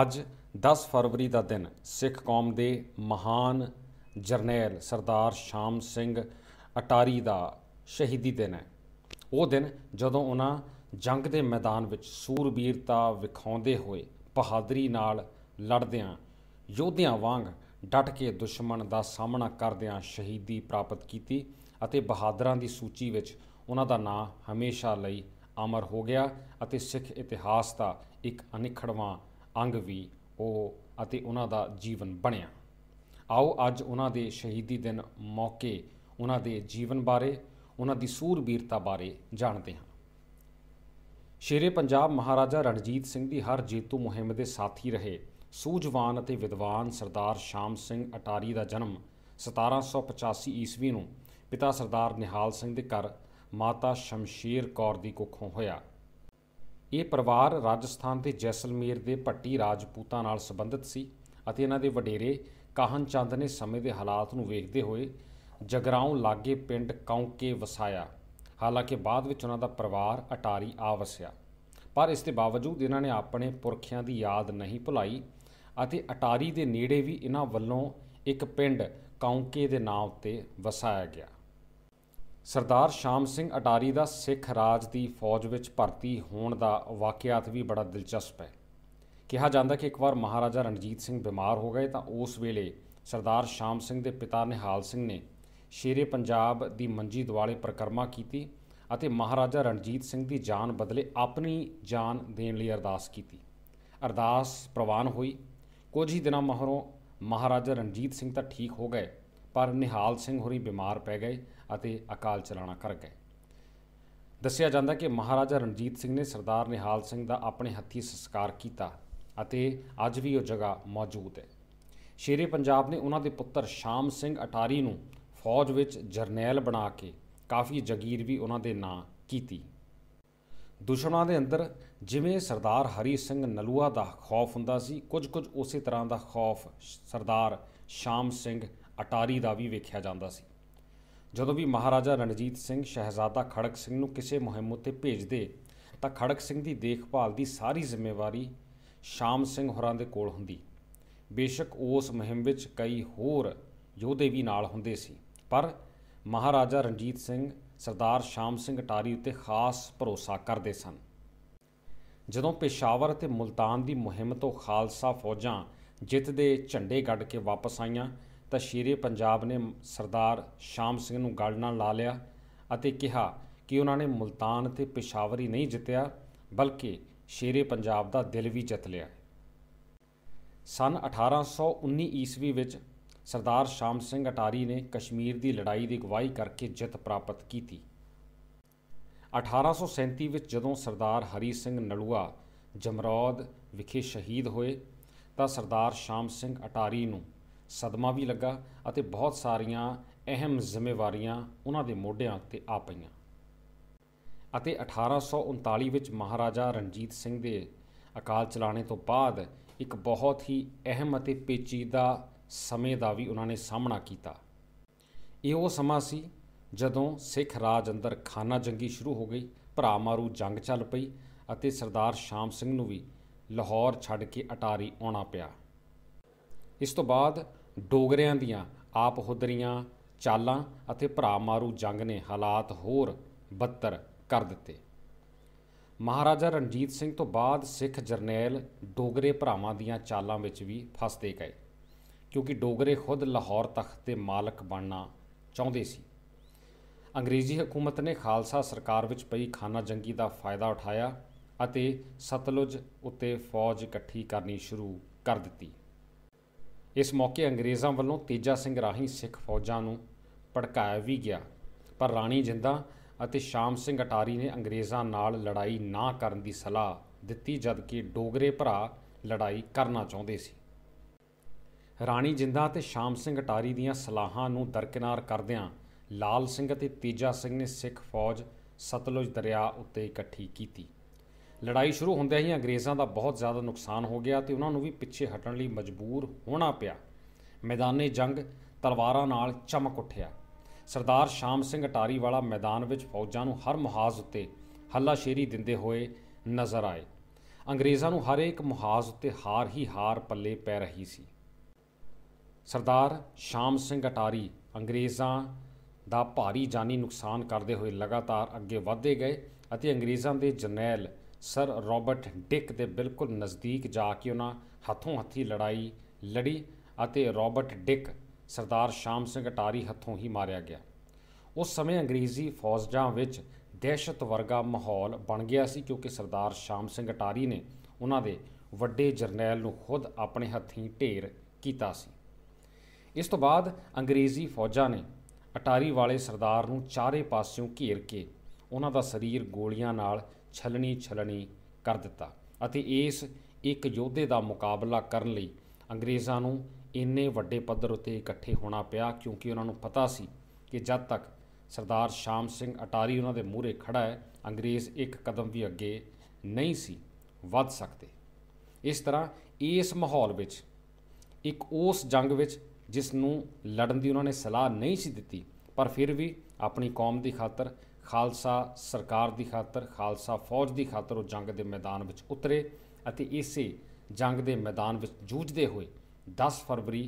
ਅੱਜ 10 ਫਰਵਰੀ ਦਾ ਦਿਨ ਸਿੱਖ ਕੌਮ ਦੇ ਮਹਾਨ ਜਰਨੈਲ ਸਰਦਾਰ ਸ਼ਾਮ ਸਿੰਘ ਅਟਾਰੀ ਦਾ ਸ਼ਹੀਦੀ ਦਿਨ ਹੈ ਉਹ ਦਿਨ ਜਦੋਂ ਉਹਨਾਂ ਜੰਗ ਦੇ ਮੈਦਾਨ ਵਿੱਚ ਸੂਰਬੀਰਤਾ ਵਿਖਾਉਂਦੇ ਹੋਏ ਬਹਾਦਰੀ ਨਾਲ ਲੜਦਿਆਂ ਯੋਧਿਆਂ ਵਾਂਗ ਡਟ ਕੇ ਦੁਸ਼ਮਣ ਦਾ ਸਾਹਮਣਾ ਕਰਦਿਆਂ ਸ਼ਹੀਦੀ ਪ੍ਰਾਪਤ ਕੀਤੀ ਅਤੇ ਬਹਾਦਰਾਂ ਦੀ ਸੂਚੀ ਵਿੱਚ ਉਹਨਾਂ ਦਾ ਨਾਂ ਹਮੇਸ਼ਾ ਲਈ ਅਮਰ ਹੋ ਗਿਆ ਅਤੇ ਸਿੱਖ ਇਤਿਹਾਸ ਦਾ ਇੱਕ ਅਨਿਖੜਵਾਂ ਅੰਗ ਵੀ ਉਹ ਅਤੇ ਉਹਨਾਂ ਦਾ ਜੀਵਨ ਬਣਿਆ ਆਓ ਅੱਜ ਉਹਨਾਂ ਦੇ ਸ਼ਹੀਦੀ ਦਿਨ ਮੌਕੇ ਉਹਨਾਂ ਦੇ ਜੀਵਨ ਬਾਰੇ ਉਹਨਾਂ ਦੀ ਸੂਰਬੀਰਤਾ ਬਾਰੇ ਜਾਣਦੇ ਹਾਂ ਸ਼ੇਰੇ ਪੰਜਾਬ ਮਹਾਰਾਜਾ ਰਣਜੀਤ ਸਿੰਘ ਦੀ ਹਰ ਜੇਤੂ ਮੁਹਿੰਮ ਦੇ ਸਾਥੀ ਰਹੇ ਸੂਝਵਾਨ ਅਤੇ ਵਿਦਵਾਨ ਸਰਦਾਰ ਸ਼ਾਮ ਸਿੰਘ ਅਟਾਰੀ ਦਾ ਜਨਮ 1785 ਈਸਵੀ ਨੂੰ ਪਿਤਾ ਸਰਦਾਰ ਨਿਹਾਲ ਸਿੰਘ ਦੇ ਘਰ ਮਾਤਾ ਸ਼ਮਸ਼ੀਰ ਕੌਰ ਦੀ ਕੁੱਖੋਂ ਹੋਇਆ ਇਹ ਪਰਿਵਾਰ ਰਾਜਸਥਾਨ ਦੇ ਜੈਸਲਮੇਰ ਦੇ ਪੱਟੀ ਰਾਜਪੂਤਾਂ ਨਾਲ ਸੰਬੰਧਿਤ ਸੀ ਅਤੇ ਇਹਨਾਂ ਦੇ ਵਡੇਰੇ ਕਾਹਨ ਚੰਦ ਨੇ ਸਮੇਂ ਦੇ ਹਾਲਾਤ ਨੂੰ ਵੇਖਦੇ ਹੋਏ ਜਗਰਾਉਂ ਲਾਗੇ ਪਿੰਡ ਕੌਂਕੇ ਵਸਾਇਆ ਹਾਲਾਂਕਿ ਬਾਅਦ ਵਿੱਚ ਉਹਨਾਂ ਦਾ ਪਰਿਵਾਰ ਅਟਾਰੀ ਆ ਵਸਿਆ ਪਰ ਇਸ ਦੇ ਬਾਵਜੂਦ ਇਹਨਾਂ ਨੇ ਆਪਣੇ ਪੁਰਖਿਆਂ ਦੀ ਯਾਦ ਨਹੀਂ ਭੁਲਾਈ ਅਤੇ ਅਟਾਰੀ ਦੇ ਨੇੜੇ ਵੀ ਇਹਨਾਂ ਵੱਲੋਂ ਇੱਕ ਪਿੰਡ ਕੌਂਕੇ ਦੇ ਨਾਮ ਤੇ ਵਸਾਇਆ ਗਿਆ ਸਰਦਾਰ ਸ਼ਾਮ ਸਿੰਘ ਅਟਾਰੀ ਦਾ ਸਿੱਖ ਰਾਜ ਦੀ ਫੌਜ ਵਿੱਚ ਭਰਤੀ ਹੋਣ ਦਾ ਵਾਕਿਆਤ ਵੀ ਬੜਾ ਦਿਲਚਸਪ ਹੈ ਕਿਹਾ ਜਾਂਦਾ ਕਿ ਇੱਕ ਵਾਰ ਮਹਾਰਾਜਾ ਰਣਜੀਤ ਸਿੰਘ ਬਿਮਾਰ ਹੋ ਗਏ ਤਾਂ ਉਸ ਵੇਲੇ ਸਰਦਾਰ ਸ਼ਾਮ ਸਿੰਘ ਦੇ ਪਿਤਾ ਨਿਹਾਲ ਸਿੰਘ ਨੇ ਸ਼ੇਰੇ ਪੰਜਾਬ ਦੀ ਮੰਜੀ ਦਿਵਾਲੇ ਪ੍ਰਕਰਮਾ ਕੀਤੀ ਅਤੇ ਮਹਾਰਾਜਾ ਰਣਜੀਤ ਸਿੰਘ ਦੀ ਜਾਨ ਬਦਲੇ ਆਪਣੀ ਜਾਨ ਦੇਣ ਲਈ ਅਰਦਾਸ ਕੀਤੀ ਅਰਦਾਸ ਪ੍ਰਵਾਨ ਹੋਈ ਕੁਝ ਹੀ ਦਿਨਾਂ ਮਹਰੋਂ ਮਹਾਰਾਜਾ ਰਣਜੀਤ ਸਿੰਘ ਤਾਂ ਠੀਕ ਹੋ ਗਏ ਪਰ ਨਿਹਾਲ ਸਿੰਘ ਹੋਰੀ ਬਿਮਾਰ ਪੈ ਗਏ ਅਤੇ ਅਕਾਲ ਚਲਾਣਾ ਕਰ ਗਏ ਦੱਸਿਆ ਜਾਂਦਾ ਕਿ ਮਹਾਰਾਜਾ ਰਣਜੀਤ ਸਿੰਘ ਨੇ ਸਰਦਾਰ ਨਿਹਾਲ ਸਿੰਘ ਦਾ ਆਪਣੇ ਹੱਥੀ ਸੰਸਕਾਰ ਕੀਤਾ ਅਤੇ ਅੱਜ ਵੀ ਉਹ ਜਗ੍ਹਾ ਮੌਜੂਦ ਹੈ ਸ਼ੇਰੇ ਪੰਜਾਬ ਨੇ ਉਹਨਾਂ ਦੇ ਪੁੱਤਰ ਸ਼ਾਮ ਸਿੰਘ ਅਟਾਰੀ ਨੂੰ ਫੌਜ ਵਿੱਚ ਜਰਨੈਲ ਬਣਾ ਕੇ ਕਾਫੀ ਜਗੀਰ ਵੀ ਉਹਨਾਂ ਦੇ ਨਾਂ ਕੀਤੀ ਦੁਸ਼ਮਣਾਂ ਦੇ ਅੰਦਰ ਜਿਵੇਂ ਸਰਦਾਰ ਹਰੀ ਸਿੰਘ ਨਲੂਆ ਦਾ ਖੌਫ ਹੁੰਦਾ ਸੀ ਕੁਝ ਕੁਝ ਉਸੇ ਤਰ੍ਹਾਂ ਦਾ ਖੌਫ ਸਰਦਾਰ ਸ਼ਾਮ ਸਿੰਘ ਅਟਾਰੀ ਦਾ ਵੀ ਵੇਖਿਆ ਜਾਂਦਾ ਸੀ ਜਦੋਂ ਵੀ ਮਹਾਰਾਜਾ ਰਣਜੀਤ ਸਿੰਘ ਸ਼ਹਿਜ਼ਾਦਾ ਖੜਕ ਸਿੰਘ ਨੂੰ ਕਿਸੇ ਮੁਹਿੰਮ ਉੱਤੇ ਭੇਜਦੇ ਤਾਂ ਖੜਕ ਸਿੰਘ ਦੀ ਦੇਖਭਾਲ ਦੀ ਸਾਰੀ ਜ਼ਿੰਮੇਵਾਰੀ ਸ਼ਾਮ ਸਿੰਘ ਹੋਰਾਂ ਦੇ ਕੋਲ ਹੁੰਦੀ ਬੇਸ਼ੱਕ ਉਸ ਮੁਹਿੰਮ ਵਿੱਚ ਕਈ ਹੋਰ ਯੋਧੇ ਵੀ ਨਾਲ ਹੁੰਦੇ ਸੀ ਪਰ ਮਹਾਰਾਜਾ ਰਣਜੀਤ ਸਿੰਘ ਸਰਦਾਰ ਸ਼ਾਮ ਸਿੰਘ ਟਾਰੀ ਉੱਤੇ ਖਾਸ ਭਰੋਸਾ ਕਰਦੇ ਸਨ ਜਦੋਂ ਪੇਸ਼ਾਵਰ ਅਤੇ ਮੁਲਤਾਨ ਦੀ ਮੁਹਿੰਮ ਤੋਂ ਖਾਲਸਾ ਫੌਜਾਂ ਜਿੱਤ ਦੇ ਝੰਡੇ ਗੱਡ ਕੇ ਵਾਪਸ ਆਈਆਂ ਤਾਂ ਸ਼ੇਰੇ ਪੰਜਾਬ ਨੇ ਸਰਦਾਰ ਸ਼ਾਮ ਸਿੰਘ ਨੂੰ ਗੱਲ ਨਾਲ ਲਾ ਲਿਆ ਅਤੇ ਕਿਹਾ ਕਿ ਉਹਨਾਂ ਨੇ ਮਲਤਾਨ ਤੇ ਪਿਸ਼ਾਵਰ ਹੀ ਨਹੀਂ ਜਿੱਤਿਆ ਬਲਕਿ ਸ਼ੇਰੇ ਪੰਜਾਬ ਦਾ ਦਿਲ ਵੀ ਜਿੱਤ ਲਿਆ ਸਨ 1819 ਈਸਵੀ ਵਿੱਚ ਸਰਦਾਰ ਸ਼ਾਮ ਸਿੰਘ ਅਟਾਰੀ ਨੇ ਕਸ਼ਮੀਰ ਦੀ ਲੜਾਈ ਦੀ ਗਵਾਹੀ ਕਰਕੇ ਜਿੱਤ ਪ੍ਰਾਪਤ ਕੀਤੀ 1837 ਵਿੱਚ ਜਦੋਂ ਸਰਦਾਰ ਹਰੀ ਸਿੰਘ ਨਲੂਆ ਜਮਰੌਦ ਵਿਖੇ ਸ਼ਹੀਦ ਹੋਏ ਤਾਂ ਸਰਦਾਰ ਸ਼ਾਮ ਸਿੰਘ ਅਟਾਰੀ ਨੂੰ ਸਦਮਾ ਵੀ ਲੱਗਾ ਅਤੇ ਬਹੁਤ ਸਾਰੀਆਂ ਅਹਿਮ ਜ਼ਿੰਮੇਵਾਰੀਆਂ ਉਹਨਾਂ ਦੇ ਮੋਢਿਆਂ ਤੇ ਆ ਪਈਆਂ ਅਤੇ 1839 ਵਿੱਚ ਮਹਾਰਾਜਾ ਰਣਜੀਤ ਸਿੰਘ ਦੇ ਅਕਾਲ ਚਲਾਣੇ ਤੋਂ ਬਾਅਦ ਇੱਕ ਬਹੁਤ ਹੀ ਅਹਿਮ ਅਤੇ ਪੇਚੀਦਾ ਸਮੇਂ ਦਾ ਵੀ ਉਹਨਾਂ ਨੇ ਸਾਹਮਣਾ ਕੀਤਾ ਇਹ ਉਹ ਸਮਾਂ ਸੀ ਜਦੋਂ ਸਿੱਖ ਰਾਜ ਅੰਦਰ ਖਾਨਾ ਜੰਗੀ ਸ਼ੁਰੂ ਹੋ ਗਈ ਭਰਾ ਮਾਰੂ ਜੰਗ ਚੱਲ ਪਈ ਅਤੇ ਸਰਦਾਰ ਸ਼ਾਮ ਸਿੰਘ ਨੂੰ ਵੀ ਲਾਹੌਰ ਛੱਡ ਕੇ ਅਟਾਰੀ ਆਉਣਾ ਪਿਆ ਇਸ ਤੋਂ ਬਾਅਦ ਡੋਗਰਿਆਂ ਦੀਆਂ ਆਪ ਹੁਦਰੀਆਂ ਚਾਲਾਂ ਅਤੇ ਭਰਾ ਮਾਰੂ ਜੰਗ ਨੇ ਹਾਲਾਤ ਹੋਰ ਬੱਤਰ ਕਰ ਦਿੱਤੇ ਮਹਾਰਾਜਾ ਰਣਜੀਤ ਸਿੰਘ ਤੋਂ ਬਾਅਦ ਸਿੱਖ ਜਰਨੈਲ ਡੋਗਰੇ ਭਰਾਵਾਂ ਦੀਆਂ ਚਾਲਾਂ ਵਿੱਚ ਵੀ ਫਸਦੇ ਗਏ ਕਿਉਂਕਿ ਡੋਗਰੇ ਖੁਦ ਲਾਹੌਰ ਤਖਤ ਦੇ ਮਾਲਕ ਬਣਨਾ ਚਾਹੁੰਦੇ ਸੀ ਅੰਗਰੇਜ਼ੀ ਹਕੂਮਤ ਨੇ ਖਾਲਸਾ ਸਰਕਾਰ ਵਿੱਚ ਪਈ ਖਾਨਾ ਜੰਗੀ ਦਾ ਫਾਇਦਾ ਉਠਾਇਆ ਅਤੇ ਸਤਲੁਜ ਉੱਤੇ ਫੌਜ ਇਕੱਠੀ ਕਰਨੀ ਸ਼ੁਰੂ ਕਰ ਦਿੱਤੀ ਇਸ ਮੌਕੇ ਅੰਗਰੇਜ਼ਾਂ ਵੱਲੋਂ ਤੇਜਾ ਸਿੰਘ ਰਾਹੀਂ ਸਿੱਖ ਫੌਜਾਂ ਨੂੰ ਭੜਕਾਇਆ ਵੀ ਗਿਆ ਪਰ ਰਾਣੀ ਜਿੰਦਾ ਅਤੇ ਸ਼ਾਮ ਸਿੰਘ ਅਟਾਰੀ ਨੇ ਅੰਗਰੇਜ਼ਾਂ ਨਾਲ ਲੜਾਈ ਨਾ ਕਰਨ ਦੀ ਸਲਾਹ ਦਿੱਤੀ ਜਦਕਿ ਡੋਗਰੇ ਭਰਾ ਲੜਾਈ ਕਰਨਾ ਚਾਹੁੰਦੇ ਸੀ ਰਾਣੀ ਜਿੰਦਾ ਅਤੇ ਸ਼ਾਮ ਸਿੰਘ ਅਟਾਰੀ ਦੀਆਂ ਸਲਾਹਾਂ ਨੂੰ ਦਰਕਿਨਾਰ ਕਰਦਿਆਂ ਲਾਲ ਸਿੰਘ ਅਤੇ ਤੇਜਾ ਸਿੰਘ ਨੇ ਸਿੱਖ ਫੌਜ ਸਤਲੁਜ ਦਰਿਆ ਉੱਤੇ ਇਕੱਠੀ ਕੀਤੀ ਲੜਾਈ ਸ਼ੁਰੂ ਹੁੰਦਿਆਂ ਹੀ ਅੰਗਰੇਜ਼ਾਂ ਦਾ ਬਹੁਤ ਜ਼ਿਆਦਾ ਨੁਕਸਾਨ ਹੋ ਗਿਆ ਤੇ ਉਹਨਾਂ ਨੂੰ ਵੀ ਪਿੱਛੇ ਹਟਣ ਲਈ ਮਜਬੂਰ ਹੋਣਾ ਪਿਆ ਮੈਦਾਨੇ ਜੰਗ ਤਲਵਾਰਾਂ ਨਾਲ ਚਮਕ ਉੱਠਿਆ ਸਰਦਾਰ ਸ਼ਾਮ ਸਿੰਘ ਅਟਾਰੀ ਵਾਲਾ ਮੈਦਾਨ ਵਿੱਚ ਫੌਜਾਂ ਨੂੰ ਹਰ ਮੁਹਾਜ਼ ਉੱਤੇ ਹੱਲਾਸ਼ੇਰੀ ਦਿੰਦੇ ਹੋਏ ਨਜ਼ਰ ਆਏ ਅੰਗਰੇਜ਼ਾਂ ਨੂੰ ਹਰ ਇੱਕ ਮੁਹਾਜ਼ ਉੱਤੇ ਹਾਰ ਹੀ ਹਾਰ ਪੱਲੇ ਪੈ ਰਹੀ ਸੀ ਸਰਦਾਰ ਸ਼ਾਮ ਸਿੰਘ ਅਟਾਰੀ ਅੰਗਰੇਜ਼ਾਂ ਦਾ ਭਾਰੀ ਜਾਨੀ ਨੁਕਸਾਨ ਕਰਦੇ ਹੋਏ ਲਗਾਤਾਰ ਅੱਗੇ ਵਧਦੇ ਗਏ ਅਤੇ ਅੰਗਰੇਜ਼ਾਂ ਦੇ ਜਰਨੈਲ ਸਰ ਰਾਬਰਟ ਡਿਕ ਦੇ ਬਿਲਕੁਲ ਨਜ਼ਦੀਕ ਜਾ ਕੇ ਉਹਨਾਂ ਹੱਥੋਂ ਹੱਥੀ ਲੜਾਈ ਲੜੀ ਅਤੇ ਰਾਬਰਟ ਡਿਕ ਸਰਦਾਰ ਸ਼ਾਮ ਸਿੰਘ ਅਟਾਰੀ ਹੱਥੋਂ ਹੀ ਮਾਰਿਆ ਗਿਆ ਉਸ ਸਮੇਂ ਅੰਗਰੇਜ਼ੀ ਫੌਜਾਂ ਵਿੱਚ ਦਹਿਸ਼ਤ ਵਰਗਾ ਮਾਹੌਲ ਬਣ ਗਿਆ ਸੀ ਕਿਉਂਕਿ ਸਰਦਾਰ ਸ਼ਾਮ ਸਿੰਘ ਅਟਾਰੀ ਨੇ ਉਹਨਾਂ ਦੇ ਵੱਡੇ ਜਰਨੈਲ ਨੂੰ ਖੁਦ ਆਪਣੇ ਹੱਥੀਂ ਢੇਰ ਕੀਤਾ ਸੀ ਇਸ ਤੋਂ ਬਾਅਦ ਅੰਗਰੇਜ਼ੀ ਫੌਜਾਂ ਨੇ ਅਟਾਰੀ ਵਾਲੇ ਸਰਦਾਰ ਨੂੰ ਚਾਰੇ ਪਾਸਿਓਂ ਘੇਰ ਕੇ ਉਹਨਾਂ ਦਾ ਸਰੀਰ ਗੋਲੀਆਂ ਨਾਲ ਛਲਣੀ ਛਲਣੀ ਕਰ ਦਿੱਤਾ ਅਤੇ ਇਸ ਇੱਕ ਯੋਧੇ ਦਾ ਮੁਕਾਬਲਾ ਕਰਨ ਲਈ ਅੰਗਰੇਜ਼ਾਂ ਨੂੰ ਇੰਨੇ ਵੱਡੇ ਪੱਧਰ ਉਤੇ ਇਕੱਠੇ ਹੋਣਾ ਪਿਆ ਕਿਉਂਕਿ ਉਹਨਾਂ ਨੂੰ ਪਤਾ ਸੀ ਕਿ ਜਦ ਤੱਕ ਸਰਦਾਰ ਸ਼ਾਮ ਸਿੰਘ ਅਟਾਰੀ ਉਹਨਾਂ ਦੇ ਮੂਹਰੇ ਖੜਾ ਹੈ ਅੰਗਰੇਜ਼ ਇੱਕ ਕਦਮ ਵੀ ਅੱਗੇ ਨਹੀਂ ਸੀ ਵੱਧ ਸਕਦੇ ਇਸ ਤਰ੍ਹਾਂ ਇਸ ਮਾਹੌਲ ਵਿੱਚ ਇੱਕ ਉਸ ਜੰਗ ਵਿੱਚ ਜਿਸ ਨੂੰ ਲੜਨ ਦੀ ਉਹਨਾਂ ਨੇ ਸਲਾਹ ਨਹੀਂ ਸੀ ਦਿੱਤੀ ਪਰ ਫਿਰ ਵੀ ਆਪਣੀ ਕੌਮ ਦੀ ਖਾਤਰ ਖਾਲਸਾ ਸਰਕਾਰ ਦੀ ਖਾਤਰ ਖਾਲਸਾ ਫੌਜ ਦੀ ਖਾਤਰ ਉਹ ਜੰਗ ਦੇ ਮੈਦਾਨ ਵਿੱਚ ਉਤਰੇ ਅਤੇ ਇਸੇ ਜੰਗ ਦੇ ਮੈਦਾਨ ਵਿੱਚ ਜੂਝਦੇ ਹੋਏ 10 ਫਰਵਰੀ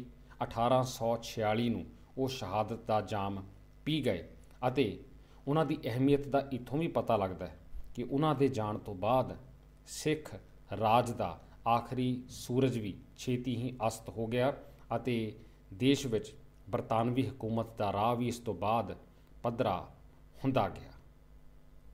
1846 ਨੂੰ ਉਹ ਸ਼ਹਾਦਤ ਦਾ ਜਾਮ ਪੀ ਗਏ ਅਤੇ ਉਹਨਾਂ ਦੀ ਅਹਿਮੀਅਤ ਦਾ ਇਥੋਂ ਵੀ ਪਤਾ ਲੱਗਦਾ ਹੈ ਕਿ ਉਹਨਾਂ ਦੇ ਜਾਣ ਤੋਂ ਬਾਅਦ ਸਿੱਖ ਰਾਜ ਦਾ ਆਖਰੀ ਸੂਰਜ ਵੀ ਛੇਤੀ ਹੀ ਅਸਤ ਹੋ ਗਿਆ ਅਤੇ ਦੇਸ਼ ਵਿੱਚ ਬਰਤਾਨਵੀ ਹਕੂਮਤ ਦਾ ਰਾਹ ਵੀ ਇਸ ਤੋਂ ਬਾਅਦ ਪਧਰਾ ਹੁੰਦਾ ਗਿਆ